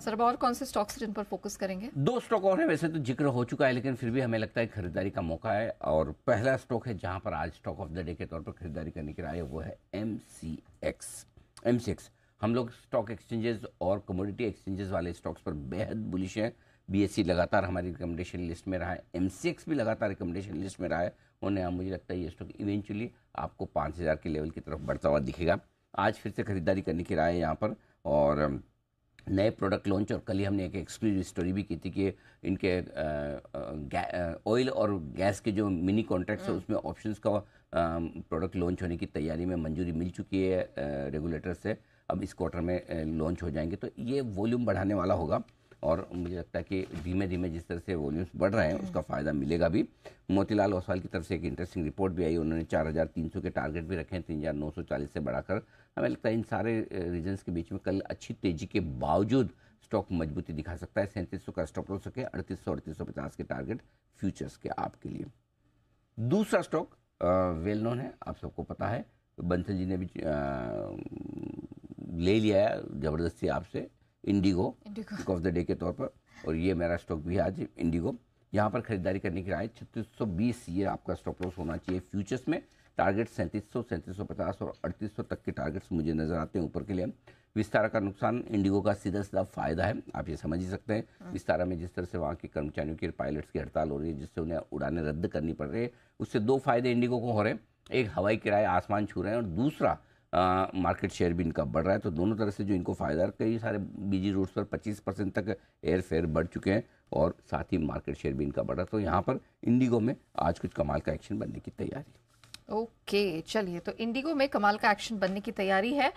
Sir अब और कौन से स्टॉक्स जिन पर फोकस करेंगे दो स्टॉक और हैं वैसे तो जिक्र हो चुका है लेकिन फिर भी हमें लगता है खरीदारी का मौका है और पहला स्टॉक है जहां पर आज स्टॉक ऑफ द डे के तौर पर खरीदारी करने की राय वो है M C X M C X हम लोग स्टॉक एक्सचेंजेस और कमोडिटी एक्सचेंजेस वाले स्टॉक्स पर बेहद बुलिश हैं बी e लगातार हमारी रिकमेंडेशन लिस्ट में रहा है एम भी लगातार रिकमेंडेशन लिस्ट में रहा है उन्हें हाँ, मुझे लगता है ये स्टॉक इवेंचुअली आपको पाँच हज़ार के लेवल की तरफ बढ़ता हुआ दिखेगा आज फिर से खरीदारी करने की राय है यहाँ पर और नए प्रोडक्ट लॉन्च और कल ही हमने एक एक्सक्लूसिव स्टोरी भी की थी कि इनके ऑयल और गैस के जो मिनी कॉन्ट्रैक्ट है उसमें ऑप्शंस का प्रोडक्ट लॉन्च होने की तैयारी में मंजूरी मिल चुकी है रेगुलेटर से अब इस क्वार्टर में लॉन्च हो जाएंगे तो ये वॉल्यूम बढ़ाने वाला होगा और मुझे लगता है कि धीमे धीमे जिस तरह से वॉल्यूम्स बढ़ रहे हैं उसका फ़ायदा मिलेगा भी मोतीलाल ओसवाल की तरफ से एक इंटरेस्टिंग रिपोर्ट भी आई उन्होंने 4,300 के टारगेट भी रखे हैं तीन से बढ़ाकर हमें लगता है इन सारे रीजन्स के बीच में कल अच्छी तेज़ी के बावजूद स्टॉक मजबूती दिखा सकता है सैंतीस का स्टॉप लॉस सके अड़तीस सौ अड़तीस सौ पचास के टारगेट फ्यूचर्स के आपके लिए दूसरा स्टॉक वेल नोन है आप सबको पता है बंसल जी ने भी ले लिया है ज़बरदस्ती आपसे IndiGo book of the day के तौर पर और ये मेरा स्टॉक भी है आज इंडिगो यहाँ पर खरीदारी करने की राय छत्तीस सौ बीस ये आपका स्टॉक लॉस होना चाहिए फ्यूचर्स में टारगेट सैंतीस सौ सैंतीस सौ पचास और अड़तीस सौ तक के टारगेट्स मुझे नज़र आते हैं ऊपर के लिए विस्तारा का नुकसान इंडिगो का सीधा सीधा फायदा है आप ये समझ ही सकते हैं हाँ। विस्तारा में जिस तरह से वहाँ के कर्मचारियों की पायलट्स की हड़ताल हो रही है जिससे उन्हें उड़ानें रद्द करनी पड़ रही है उससे दो फायदे इंडिगो को हो रहे हैं एक हवाई किराए आसमान छू रहे हैं और दूसरा मार्केट शेयर भी इनका बढ़ रहा है तो दोनों तरह से जो इनको फ़ायदा है कई सारे बिजी रूट्स पर 25 परसेंट तक एयर फेयर बढ़ चुके हैं और साथ ही मार्केट शेयर भी इनका बढ़ रहा है तो यहाँ पर इंडिगो में आज कुछ कमाल का एक्शन बनने की तैयारी ओके okay, चलिए तो इंडिगो में कमाल का एक्शन बनने की तैयारी है